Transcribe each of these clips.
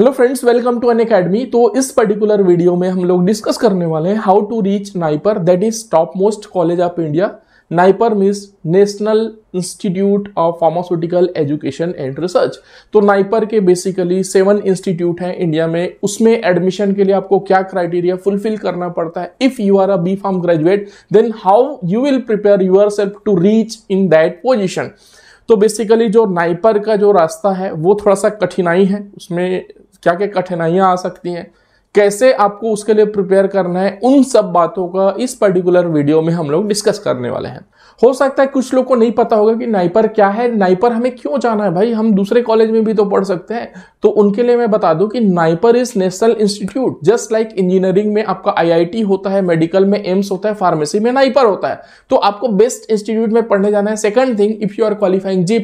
hello friends welcome to Unacademy तो इस particular video में हम लोग डिस्कस करने वाले हैं how to reach NIPER that is top most college of India NIPER means national institute of pharmaceutical education and research तो NIPER के बेसिकली सेवन इंस्टीट्यूट हैं इंडिया में उसमें एडमिशन के लिए आपको क्या क्राइटेरिया फुलफिल करना पड़ता है if you are a B pharm graduate then how you will prepare your self to reach in that position तो बेसिकली जो नाइपर का जो रास्ता है वो थोड़ा सा कठिनाई है उसमें क्या क्या कठिनाइयाँ आ सकती हैं कैसे आपको उसके लिए प्रिपेयर करना है उन सब बातों का इस पर्टिकुलर वीडियो में हम लोग डिस्कस करने वाले हैं हो सकता है कुछ लोग को नहीं पता होगा कि नाइपर क्या है नाइपर हमें क्यों जाना है भाई हम दूसरे कॉलेज में भी तो पढ़ सकते हैं तो उनके लिए मैं बता दूं कि NIPER is national institute just like engineering में आपका आईआईटी होता है मेडिकल में एम्स होता है फार्मेसी में नाइपर होता है तो आपको बेस्ट इंस्टीट्यूट में पढ़ने जाना है second thing if you are qualifying G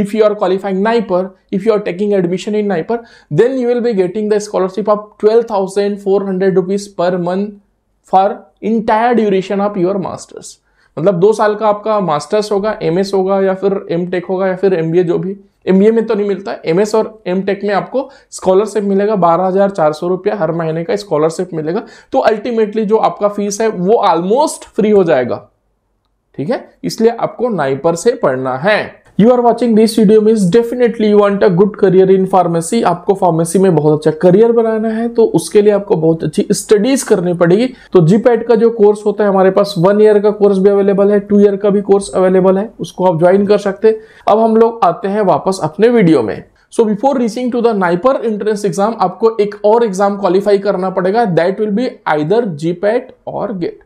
if you are qualifying NIPER if you are taking admission in NIPER then you will be getting the scholarship of twelve thousand four hundred rupees per month for entire duration of your masters मतलब दो साल का आपका masters होगा M होगा या फिर M होगा या फिर एम जो भी एम में तो नहीं मिलता एम और एम में आपको स्कॉलरशिप मिलेगा बारह हजार चार सौ रुपया हर महीने का स्कॉलरशिप मिलेगा तो अल्टीमेटली जो आपका फीस है वो ऑलमोस्ट फ्री हो जाएगा ठीक है इसलिए आपको नाइपर से पढ़ना है you are watching this video mean definitely you want a good career in pharmacy आपको फार्मेसी में बहुत अच्छा करियर बनाना है तो उसके लिए आपको बहुत अच्छी स्टडीज करनी पड़ेगी तो जीपैट e का जो कोर्स होता है हमारे पास वन ईयर का कोर्स भी अवेलेबल है टू ईयर का भी कोर्स अवेलेबल है उसको आप ज्वाइन कर सकते हैं अब हम लोग आते हैं वापस अपने वीडियो में so before reaching to the NIPER entrance exam आपको एक और एग्जाम क्वालिफाई करना पड़ेगा that will be either GPAT और गेट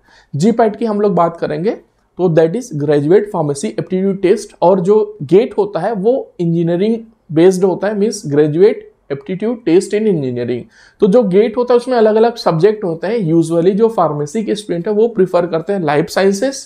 जीपैट की हम लोग बात करेंगे तो that is graduate pharmacy aptitude test और जो गेट होता है वो इंजीनियरिंग बेस्ड होता है means graduate aptitude test in engineering तो जो गेट होता है उसमें अलग अलग सब्जेक्ट होते हैं यूजली जो फार्मेसी के स्टूडेंट है वो प्रीफर करते हैं लाइफ साइंसेस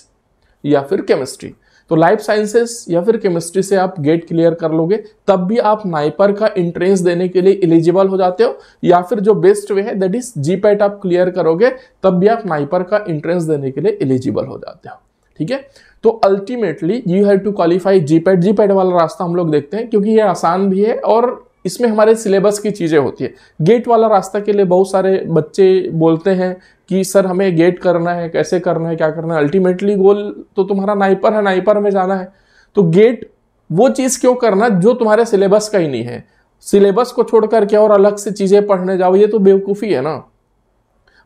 या फिर केमिस्ट्री तो लाइफ साइंसेस या फिर केमिस्ट्री से आप गेट क्लियर कर लोगे तब भी आप नाइपर का एंट्रेंस देने के लिए एलिजिबल हो जाते हो या फिर जो बेस्ट वे है दैट इज जी आप क्लियर करोगे तब भी आप नाइपर का एंट्रेंस देने के लिए एलिजिबल हो जाते हो ठीक है तो ultimately you have to qualify GPAT GPAT वाला रास्ता हम लोग देखते हैं क्योंकि ये आसान भी है और इसमें हमारे सिलेबस की चीज़ें होती है गेट वाला रास्ता के लिए बहुत सारे बच्चे बोलते हैं कि सर हमें गेट करना है कैसे करना है क्या करना है अल्टीमेटली गोल तो तुम्हारा नाइपर है नाइपर में जाना है तो गेट वो चीज़ क्यों करना जो तुम्हारे सिलेबस का ही नहीं है सिलेबस को छोड़कर क्या और अलग से चीज़ें पढ़ने जाओ ये तो बेवकूफ़ी है ना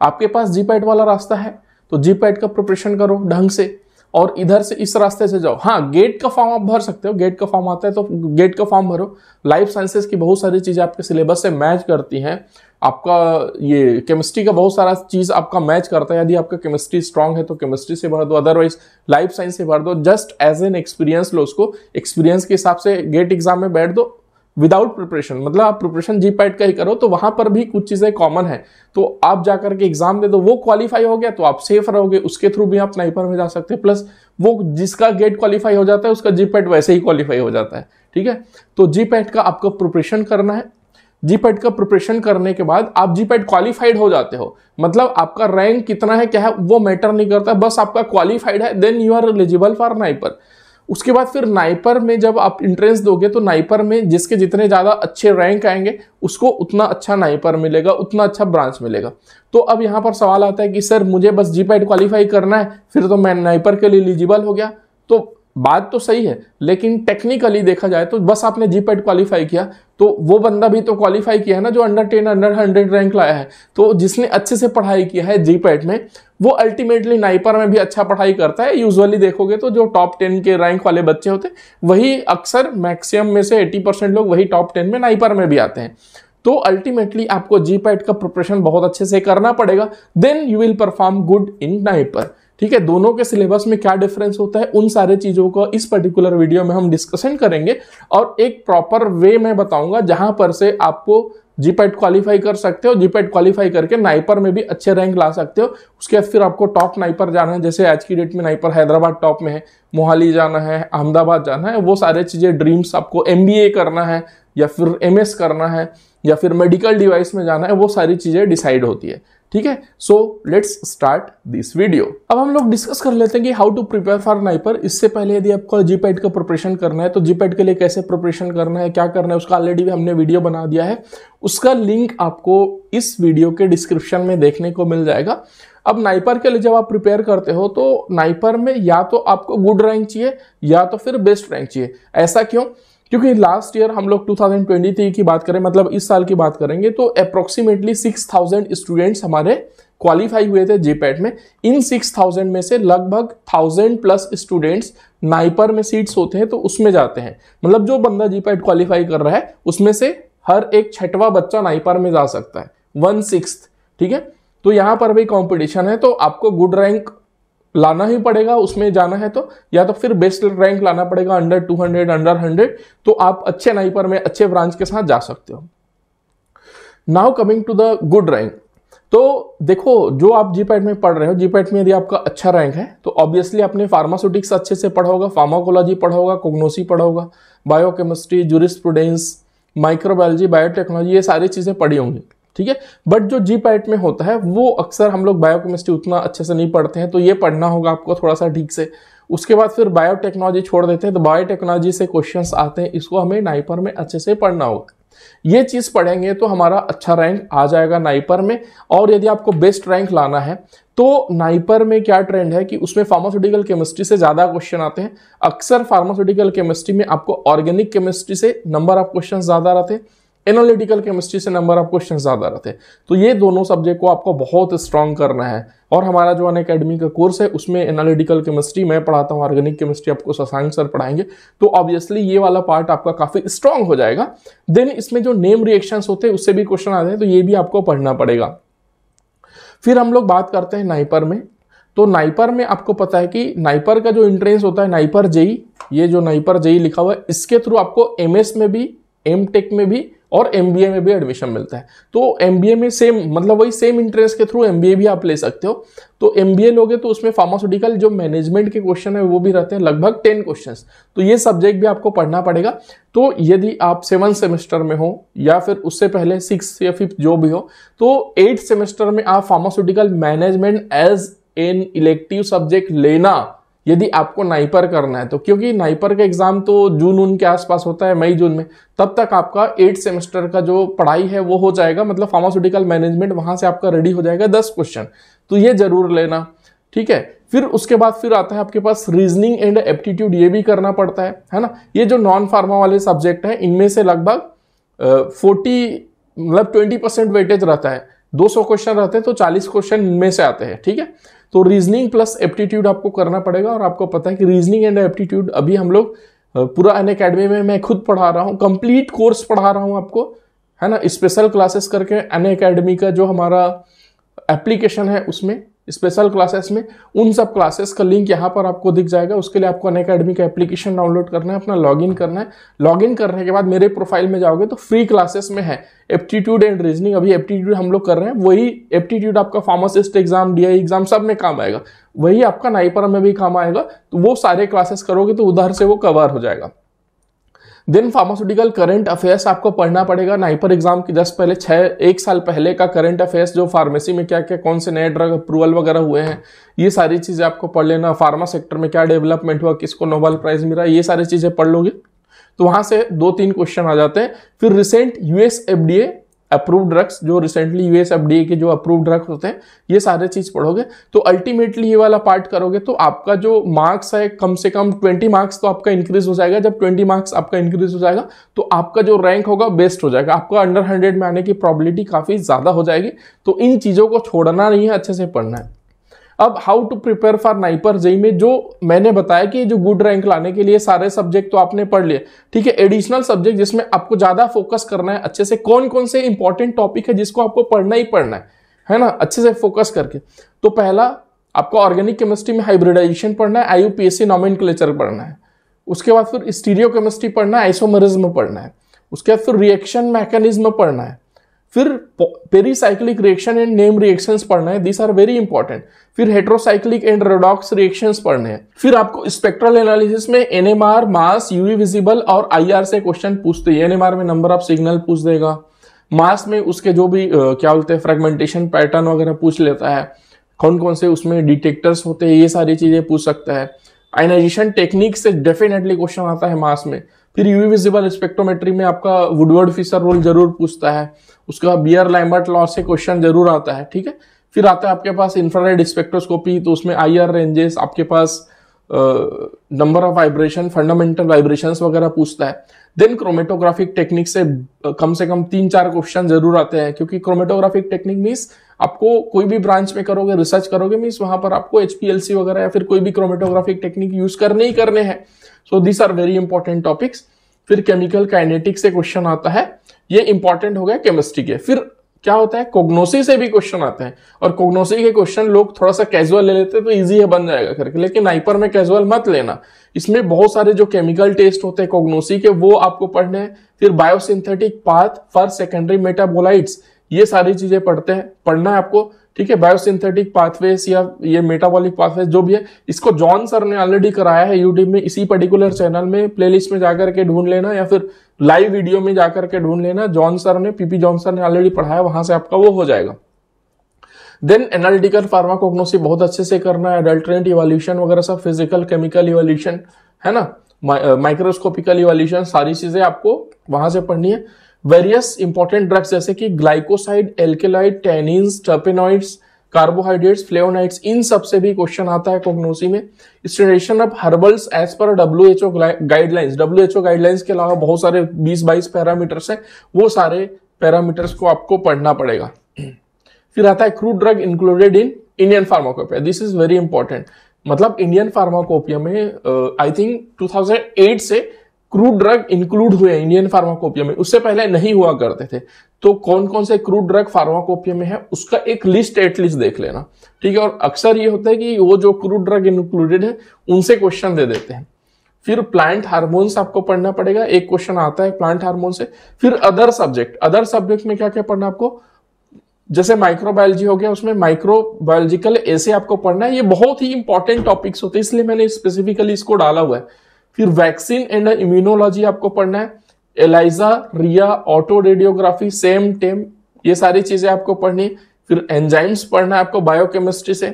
आपके पास जी e वाला रास्ता है तो जीपैट e का प्रिपरेशन करो ढंग से और इधर से इस रास्ते से जाओ हाँ गेट का फॉर्म आप भर सकते हो गेट का फॉर्म आता है तो गेट का फॉर्म भरो लाइफ साइंसेस की बहुत सारी चीज़ें आपके सिलेबस से मैच करती हैं आपका ये केमिस्ट्री का बहुत सारा चीज़ आपका मैच करता है यदि आपका केमिस्ट्री स्ट्रांग है तो केमिस्ट्री से भर दो अदरवाइज लाइफ साइंस से भर दो जस्ट एज एन एक्सपीरियंस लो उसको एक्सपीरियंस के हिसाब से गेट एग्जाम में बैठ दो विदाउट प्रिपरेशन मतलब आप प्रिपरेशन जी पैट का ही करो तो वहां पर भी कुछ चीजें कॉमन है तो आप जाकर के एग्जाम दे दो वो क्वालिफाई हो गया तो आप सेफ रहोगे उसके थ्रू भी आप नाइपर में जा सकते हैं प्लस वो जिसका गेट क्वालिफाई हो जाता है उसका जी पैट वैसे ही क्वालिफाई हो जाता है ठीक है तो जी पैट का आपको प्रिपरेशन करना है जी पैट का प्रिपरेशन करने के बाद आप जी पैट क्वालिफाइड हो जाते हो मतलब आपका रैंक कितना है क्या है वो मैटर नहीं करता बस आपका क्वालिफाइड है then you are eligible for NIPER उसके बाद फिर नाइपर में जब आप इंट्रेंस दोगे तो नाइपर में जिसके जितने ज़्यादा अच्छे रैंक आएंगे उसको उतना अच्छा नाइपर मिलेगा उतना अच्छा ब्रांच मिलेगा तो अब यहाँ पर सवाल आता है कि सर मुझे बस जी पैड क्वालिफाई करना है फिर तो मैं नाइपर के लिए एलिजिबल हो गया तो बात तो सही है लेकिन टेक्निकली देखा जाए तो बस आपने जीपेट क्वालिफाई किया तो वो बंदा भी तो क्वालिफाई किया है ना जो under ten under hundred rank लाया है तो जिसने अच्छे से पढ़ाई किया है जीपेट में वो अल्टीमेटली नाइपर में भी अच्छा पढ़ाई करता है यूजुअली देखोगे तो जो टॉप टेन के रैंक वाले बच्चे होते वही अक्सर मैक्सिमम में से एट्टी परसेंट लोग वही टॉप टेन में नाइपर में भी आते हैं तो अल्टीमेटली आपको जीपैट का प्रिपरेशन बहुत अच्छे से करना पड़ेगा then you will perform good in NIPER ठीक है दोनों के सिलेबस में क्या डिफरेंस होता है उन सारे चीजों को इस पर्टिकुलर वीडियो में हम डिस्कशन करेंगे और एक प्रॉपर वे में बताऊंगा जहां पर से आपको जीपेट क्वालिफाई e कर सकते हो जीपेट क्वालिफाई e करके नाइपर में भी अच्छे रैंक ला सकते हो उसके बाद फिर आपको टॉप नाइपर जाना है जैसे आज की डेट में नाइपर हैदराबाद टॉप में है मोहाली जाना है अहमदाबाद जाना है वो सारे चीज़ें ड्रीम्स आपको एम करना है या फिर एम करना है या फिर मेडिकल डिवाइस में जाना है वो सारी चीज़ें डिसाइड होती है ठीक है so let's start this video अब हम लोग डिस्कस कर लेते हैं कि how to prepare for NIPER इससे पहले यदि आपको जीपैड का प्रिपरेशन करना है तो जीपैड के लिए कैसे प्रिपरेशन करना है क्या करना है उसका ऑलरेडी भी हमने वीडियो बना दिया है उसका लिंक आपको इस वीडियो के डिस्क्रिप्शन में देखने को मिल जाएगा अब नाइपर के लिए जब आप प्रिपेयर करते हो तो नाइपर में या तो आपको गुड रैंक चाहिए या तो फिर बेस्ट रैंक चाहिए ऐसा क्यों क्योंकि लास्ट ईयर हम लोग 2023 की बात करें मतलब इस साल की बात करेंगे तो अप्रोक्सीमेटली 6000 स्टूडेंट्स हमारे क्वालिफाई हुए थे जेपैट में इन 6000 में से लगभग 1000 प्लस स्टूडेंट्स नाइपर में सीट्स होते हैं तो उसमें जाते हैं मतलब जो बंदा जीपैट क्वालिफाई कर रहा है उसमें से हर एक छठवा बच्चा नाइपर में जा सकता है वन सिक्स ठीक है तो यहाँ पर भी कंपटीशन है तो आपको गुड रैंक लाना ही पड़ेगा उसमें जाना है तो या तो फिर बेस्ट रैंक लाना पड़ेगा अंडर 200 अंडर 100 तो आप अच्छे नाइपर में अच्छे ब्रांच के साथ जा सकते हो now coming to the good rank तो देखो जो आप जीपैट में पढ़ रहे हो जीपैट में यदि आपका अच्छा रैंक है तो ऑब्वियसली आपने फार्मास्यूटिक्स अच्छे से पढ़ा होगा फार्माकोलॉजी पढ़ा होगा कोग्नोसी पढ़ा होगा बायोकेमिस्ट्री जूरिस्प्रूडेंस माइक्रोबायोलॉजी बायोटेक्नोलॉजी ये सारी चीज़ें पढ़ी होंगी ठीक है बट जो जी पैट में होता है वो अक्सर हम लोग बायोकेमिस्ट्री उतना अच्छे से नहीं पढ़ते हैं तो ये पढ़ना होगा आपको थोड़ा सा ठीक से उसके बाद फिर बायोटेक्नोलॉजी छोड़ देते हैं तो बायोटेक्नोलॉजी से क्वेश्चन आते हैं इसको हमें नाइपर में अच्छे से पढ़ना होगा ये चीज़ पढ़ेंगे तो हमारा अच्छा रैंक आ जाएगा नाइपर में और यदि आपको बेस्ट रैंक लाना है तो नाइपर में क्या ट्रेंड है कि उसमें फार्मास्यूटिकल केमिस्ट्री से ज़्यादा क्वेश्चन आते हैं अक्सर फार्मास्यूटिकल केमिस्ट्री में आपको ऑर्गेनिक केमिस्ट्री से नंबर ऑफ क्वेश्चन ज़्यादा रहते हैं एनालिटिकल केमिस्ट्री से नंबर ऑफ क्वेश्चन ज़्यादा रहते हैं तो ये दोनों सब्जेक्ट को आपको बहुत स्ट्रांग करना है और हमारा जो अन अकेडमी का कोर्स है उसमें एनालिटिकल केमिस्ट्री मैं पढ़ाता हूँ ऑर्गेनिक केमिस्ट्री आपको ससांग सर पढ़ाएंगे तो ऑब्वियसली ये वाला पार्ट आपका काफ़ी स्ट्रांग हो जाएगा देन इसमें जो नेम रिएक्शंस होते हैं उससे भी क्वेश्चन आते हैं तो ये भी आपको पढ़ना पड़ेगा फिर हम लोग बात करते हैं नाइपर में तो नाइपर में आपको पता है कि नाइपर का जो इंट्रेंस होता है नाइपर जेई e, ये जो नाइपर जेई e लिखा हुआ है इसके थ्रू आपको एमएस में भी एम टेक में भी और एम में भी एडमिशन मिलता है तो एम में सेम मतलब वही सेम इंटरेस्ट के थ्रू एम भी आप ले सकते हो तो एम लोगे तो उसमें फार्मास्यूटिकल जो मैनेजमेंट के क्वेश्चन है वो भी रहते हैं लगभग टेन क्वेश्चन तो ये सब्जेक्ट भी आपको पढ़ना पड़ेगा तो यदि आप सेवन सेमेस्टर में हो या फिर उससे पहले सिक्स या फिफ्थ जो भी हो तो एट सेमेस्टर में आप pharmaceutical management as an elective subject लेना यदि आपको नाइपर करना है तो क्योंकि नाइपर का एग्ज़ाम तो जून उन के आसपास होता है मई जून में तब तक आपका एट सेमेस्टर का जो पढ़ाई है वो हो जाएगा मतलब फार्मास्यूटिकल मैनेजमेंट वहां से आपका रेडी हो जाएगा दस क्वेश्चन तो ये ज़रूर लेना ठीक है फिर उसके बाद फिर आता है आपके पास रीजनिंग एंड एप्टीट्यूड ये भी करना पड़ता है है ना ये जो नॉन फार्मा वाले सब्जेक्ट है इनमें से लगभग फोर्टी मतलब ट्वेंटी परसेंट वेटेज रहता है 200 क्वेश्चन रहते हैं तो 40 क्वेश्चन इनमें से आते हैं ठीक है तो रीजनिंग प्लस एप्टीट्यूड आपको करना पड़ेगा और आपको पता है कि रीजनिंग एंड एप्टीट्यूड अभी हम लोग पूरा अन अकेडमी में मैं खुद पढ़ा रहा हूँ कंप्लीट कोर्स पढ़ा रहा हूँ आपको है ना स्पेशल क्लासेस करके अन अकेडमी का जो हमारा एप्लीकेशन है उसमें स्पेशल क्लासेस में उन सब क्लासेस का लिंक यहाँ पर आपको दिख जाएगा उसके लिए आपको अन अकेडमी का एप्लीकेशन डाउनलोड करना है अपना लॉगिन करना है लॉगिन करने के बाद मेरे प्रोफाइल में जाओगे तो फ्री क्लासेस में है एप्टीट्यूड एंड रीजनिंग अभी एप्टीट्यूड हम लोग कर रहे हैं वही एप्टीट्यूड आपका फार्मासिस्ट एग्जाम डी एग्जाम सब में काम आएगा वही आपका नाइपर में भी काम आएगा तो वो सारे क्लासेस करोगे तो उधर से वो कवर हो जाएगा देन फार्मास्यूटिकल करंट अफेयर्स आपको पढ़ना पड़ेगा नाइपर एग्जाम के जस्ट पहले छः एक साल पहले का करंट अफेयर्स जो फार्मेसी में क्या क्या कौन से नए ड्रग अप्रूवल वगैरह हुए हैं ये सारी चीज़ें आपको पढ़ लेना फार्मा सेक्टर में क्या डेवलपमेंट हुआ किसको नोबल प्राइज मिला ये सारी चीज़ें पढ़ लोगे तो वहाँ से दो तीन क्वेश्चन आ जाते हैं फिर recent US FDA approve drugs जो रिसेंटली यूएस एफ के जो अप्रूव ड्रग्स होते हैं ये सारे चीज पढ़ोगे तो अल्टीमेटली ये वाला पार्ट करोगे तो आपका जो मार्क्स है कम से कम ट्वेंटी मार्क्स तो आपका इंक्रीज हो जाएगा जब ट्वेंटी मार्क्स आपका इंक्रीज हो जाएगा तो आपका जो रैंक होगा बेस्ट हो जाएगा आपका अंडर हंड्रेड में आने की प्रॉबिलिटी काफी ज्यादा हो जाएगी तो इन चीजों को छोड़ना नहीं है अच्छे से पढ़ना है अब how to prepare for NIPER JEE में जो मैंने बताया कि जो गुड रैंक लाने के लिए सारे सब्जेक्ट तो आपने पढ़ लिए ठीक है एडिशनल सब्जेक्ट जिसमें आपको ज्यादा फोकस करना है अच्छे से कौन कौन से इंपॉर्टेंट टॉपिक है जिसको आपको पढ़ना ही पढ़ना है है ना अच्छे से फोकस करके तो पहला आपको ऑर्गेनिक केमिस्ट्री में हाइब्रिडाइजेशन पढ़ना है आईयूपीएससी नॉमेनक्लेचर पढ़ना है उसके बाद फिर स्टीरियो केमिस्ट्री पढ़ना है आइसोमरिज्म पढ़ना है उसके बाद फिर रिएक्शन मैकेनिज्म पढ़ना है फिर pericyclic reaction and name reaction पढ़ना है दिस आर वेरी इंपॉर्टेंट फिर हेट्रोसाइक्लिक एंड रेडॉक्स रिएक्शन पढ़ने हैं फिर आपको स्पेक्ट्रल एनालिसिस में एनएमआर मास यूवी विजिबल और आईआर से क्वेश्चन पूछते हैं एनएमआर में नंबर ऑफ सिग्नल पूछ देगा मास में उसके जो भी क्या बोलते हैं फ्रेगमेंटेशन पैटर्न वगैरह पूछ लेता है कौन कौन से उसमें डिटेक्टर्स होते हैं ये सारी चीजें पूछ सकता है आइनाइजेशन टेक्निक से डेफिनेटली क्वेश्चन आता है मास में फिर यूवी विजिबल स्पेक्ट्रोमेट्री में आपका वुडवर्ड फिशर रोल जरूर पूछता है उसका बियर लाइमर्ट लॉ से क्वेश्चन जरूर आता है ठीक है फिर आता है आपके पास इंफ्रारेड स्पेक्ट्रोस्कोपी तो उसमें आई आर रेंजेस आपके पास number of vibration fundamental vibrations वगैरह पूछता है देन क्रोमेटोग्राफिक टेक्निक से कम से कम तीन चार क्वेश्चन जरूर आते हैं क्योंकि क्रोमेटोग्राफिक टेक्निक मीन्स आपको कोई भी ब्रांच में करोगे रिसर्च करोगे मीन्स वहां पर आपको एचपीएलसी वगैरह या फिर कोई भी क्रोमेटोग्राफिक टेक्निक यूज करने ही करने हैं so these are very important topics फिर केमिकल काइनेटिक से क्वेश्चन आता है ये इंपॉर्टेंट हो गया केमिस्ट्री के फिर क्या होता है कोग्नोसी से भी क्वेश्चन आते हैं और कोग्नोसी के क्वेश्चन लोग थोड़ा सा कैजुअल ले लेते हैं तो इजी है बन जाएगा करके लेकिन नाइपर में कैजुअल मत लेना इसमें बहुत सारे जो केमिकल टेस्ट होते हैं कोग्नोसी के वो आपको पढ़ने हैं फिर biosynthetic path for secondary metabolites ये सारी चीजें पढ़ते हैं पढ़ना है आपको ठीक है बायोसिंथेटिक पाथवेस या ये मेटाबॉलिक पाथवेस जो भी है इसको जॉन सर ने ऑलरेडी कराया है यूट्यूब में इसी पर्टिकुलर चैनल में प्लेलिस्ट में जाकर के ढूंढ लेना या फिर लाइव वीडियो में जाकर के ढूंढ लेना जॉन सर ने पीपी जॉन सर ने ऑलरेडी पढ़ाया वहां से आपका वो हो जाएगा देन एनालिटिकल फार्माकोग्नोसी बहुत अच्छे से करना है अडल्ट्रेंट इवोल्यूशन वगैरह सब फिजिकल केमिकल इवोल्यूशन है ना माइक्रोस्कोपिकल इवोल्यूशन uh, सारी चीजें आपको वहां से पढ़नी है वेरियस इंपॉर्टेंट ड्रग्स जैसे कि glycoside alkaloid tannins terpenoids carbohydrates flavonoids इन सब से भी क्वेश्चन आता है कोग्नोसी में station of herbals as per W H O guidelines W H O guidelines के अलावा बहुत सारे बीस बाईस पैरामीटर्स है वो सारे पैरामीटर्स को आपको पढ़ना पड़ेगा फिर आता है crude drug included in Indian pharmacopoeia this is very important मतलब इंडियन फार्माकोपिया में आई थिंक 2008 से क्रूड ड्रग इंक्लूड हुए इंडियन फार्माकोपिया में उससे पहले नहीं हुआ करते थे तो कौन कौन से क्रूड ड्रग फार्माकोपिया में है उसका एक लिस्ट एटलीस्ट देख लेना ठीक है और अक्सर ये होता है कि वो जो क्रूड ड्रग इंक्लूडेड है उनसे क्वेश्चन दे देते हैं फिर प्लांट हार्मोन्स आपको पढ़ना पड़ेगा एक क्वेश्चन आता है प्लांट हार्मोन से फिर अदर सब्जेक्ट अदर सब्जेक्ट में क्या क्या पढ़ना आपको जैसे माइक्रोबायोलॉजी हो गया उसमें माइक्रोबायोलॉजिकल ऐसे आपको पढ़ना है ये बहुत ही इंपॉर्टेंट टॉपिक्स होते हैं इसलिए मैंने स्पेसिफिकली इसको डाला हुआ है फिर वैक्सीन एंड इम्यूनोलॉजी आपको पढ़ना है ELISA RIA autoradiography same टेम ये सारी चीजें आपको पढ़नी फिर एंजाइम्स पढ़ना है आपको बायोकेमिस्ट्री से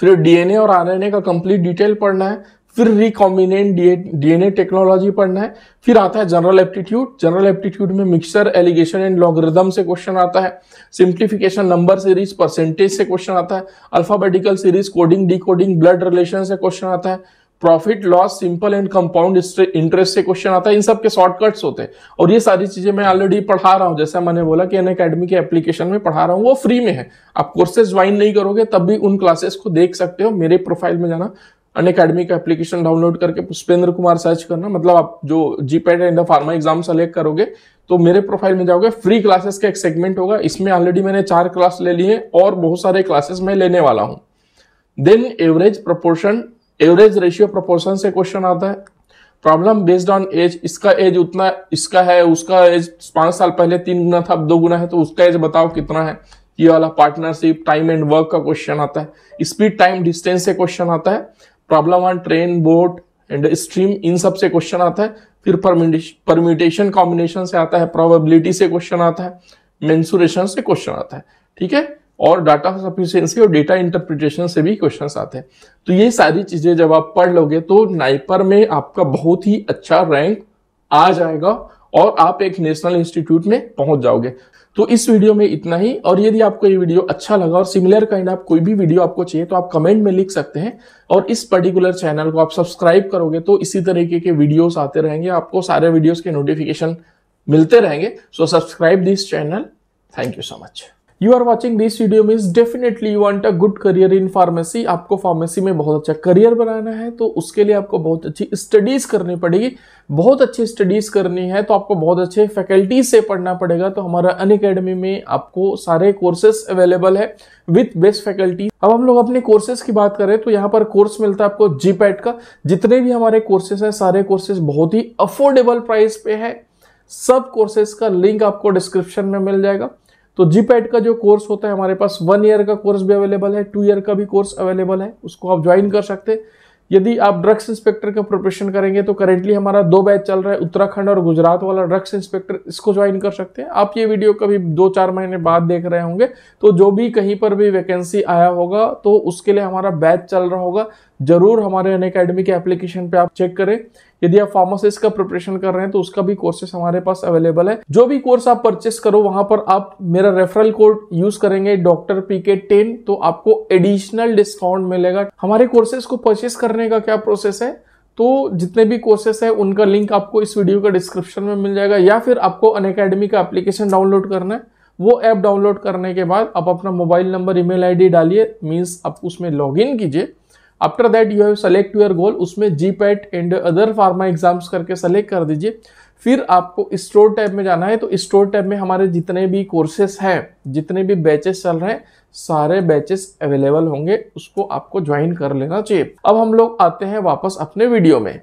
फिर डीएनए और आरएनए का कंप्लीट डिटेल पढ़ना है फिर रिकॉम्बिनेंट डीएनए टेक्नोलॉजी पढ़ना है फिर आता है जनरल एप्टीट्यूड जनरल एप्टीट्यूड में मिक्सर एलिगेशन एंड लॉगरिदम से क्वेश्चन आता है सिंप्लीफिकेशन नंबर सीरीज परसेंटेज से क्वेश्चन आता है alphabetical series coding D blood relation से क्वेश्चन आता है profit loss simple and compound interest से क्वेश्चन आता है इन सब के शॉर्टकट्स होते हैं और ये सारी चीजें मैं ऑलरेडी पढ़ा रहा हूं जैसे मैंने बोला कि अकेडमी के एप्लीकेशन में पढ़ा रहा हूँ वो फ्री में है आप कोर्सेज ज्वाइन नहीं करोगे तब भी उन क्लासेस को देख सकते हो मेरे प्रोफाइल में जाना अन अकेडमी का एप्लीकेशन डाउनलोड करके पुष्पेंद्र कुमार सर्च करना मतलब आप जो GPAT and pharma exam select करोगे तो मेरे प्रोफाइल में जाओगे फ्री क्लासेस का एक सेगमेंट होगा इसमें ऑलरेडी मैंने चार क्लास ले ली है और बहुत सारे क्लासेस मैं लेने वाला हूँ then average proportion average ratio proportion से क्वेश्चन आता है प्रॉब्लम बेस्ड ऑन एज इसका एज उतना इसका है उसका एज पांच साल पहले तीन गुना था अब दो गुना है तो उसका एज बताओ कितना है ये वाला पार्टनरशिप टाइम एंड वर्क का क्वेश्चन आता है स्पीड टाइम डिस्टेंस से क्वेश्चन आता है problem on train boat and stream इन सब से क्वेश्चन आता है फिर परमिटेशन कॉम्बिनेशन से आता है प्रोबेबिलिटी से क्वेश्चन आता है मेन्सुरेशन से क्वेश्चन आता है ठीक है और डाटा सफिशियंसी और डेटा इंटरप्रिटेशन से भी क्वेश्चन आते हैं तो ये सारी चीजें जब आप पढ़ लोगे तो नाइपर में आपका बहुत ही अच्छा रैंक आ जाएगा और आप एक नेशनल इंस्टीट्यूट में पहुंच जाओगे तो इस वीडियो में इतना ही और यदि आपको ये वीडियो अच्छा लगा और सिमिलर काइंड आप कोई भी वीडियो आपको चाहिए तो आप कमेंट में लिख सकते हैं और इस पर्टिकुलर चैनल को आप सब्सक्राइब करोगे तो इसी तरीके के वीडियोस आते रहेंगे आपको सारे वीडियोस के नोटिफिकेशन मिलते रहेंगे so subscribe this channel thank you so much you are watching this video means definitely you want a good career in pharmacy आपको फार्मेसी में बहुत अच्छा करियर बनाना है तो उसके लिए आपको बहुत अच्छी स्टडीज करनी पड़ेगी बहुत अच्छी स्टडीज करनी है तो आपको बहुत अच्छे फैकल्टीज से पढ़ना पड़ेगा तो हमारा अन अकेडमी में आपको सारे कोर्सेस अवेलेबल है विथ बेस्ट फैकल्टी अब हम लोग अपने कोर्सेज की बात करें तो यहाँ पर कोर्स मिलता है आपको जीपैट का जितने भी हमारे कोर्सेज हैं सारे कोर्सेज बहुत ही अफोर्डेबल प्राइस पे है सब कोर्सेज का लिंक आपको डिस्क्रिप्शन में मिल जाएगा तो जीपैट का जो कोर्स होता है हमारे पास वन ईयर का कोर्स भी अवेलेबल है टू ईयर का भी कोर्स अवेलेबल है उसको आप ज्वाइन कर सकते यदि आप ड्रग्स इंस्पेक्टर का प्रिपरेशन करेंगे तो करेंटली हमारा दो बैच चल रहा है उत्तराखंड और गुजरात वाला ड्रग्स इंस्पेक्टर इसको ज्वाइन कर सकते हैं आप ये वीडियो कभी दो चार महीने बाद देख रहे होंगे तो जो भी कहीं पर भी वैकेंसी आया होगा तो उसके लिए हमारा बैच चल रहा होगा जरूर हमारे अन अकेडमी के एप्लीकेशन पे आप चेक करें यदि आप फार्मासिस्ट का प्रिपरेशन कर रहे हैं तो उसका भी कोर्सेस हमारे पास अवेलेबल है जो भी कोर्स आप परचेस करो वहां पर आप मेरा रेफरल कोड यूज करेंगे डॉक्टर पी के टेन तो आपको एडिशनल डिस्काउंट मिलेगा हमारे कोर्सेज को परचेस करने का क्या प्रोसेस है तो जितने भी कोर्सेस है उनका लिंक आपको इस वीडियो का डिस्क्रिप्शन में मिल जाएगा या फिर आपको अन का एप्लीकेशन डाउनलोड करना है वो ऐप डाउनलोड करने के बाद आप अपना मोबाइल नंबर ईमेल आईडी डालिए मीन्स आप उसमें लॉगिन कीजिए after that you have select your goal उसमें GPAT and other pharma exams करके सेलेक्ट कर दीजिए फिर आपको स्टोर टैब में जाना है तो स्टोर टैब में हमारे जितने भी कोर्सेस हैं जितने भी बैचेस चल रहे हैं सारे बैचेस अवेलेबल होंगे उसको आपको ज्वाइन कर लेना चाहिए अब हम लोग आते हैं वापस अपने वीडियो में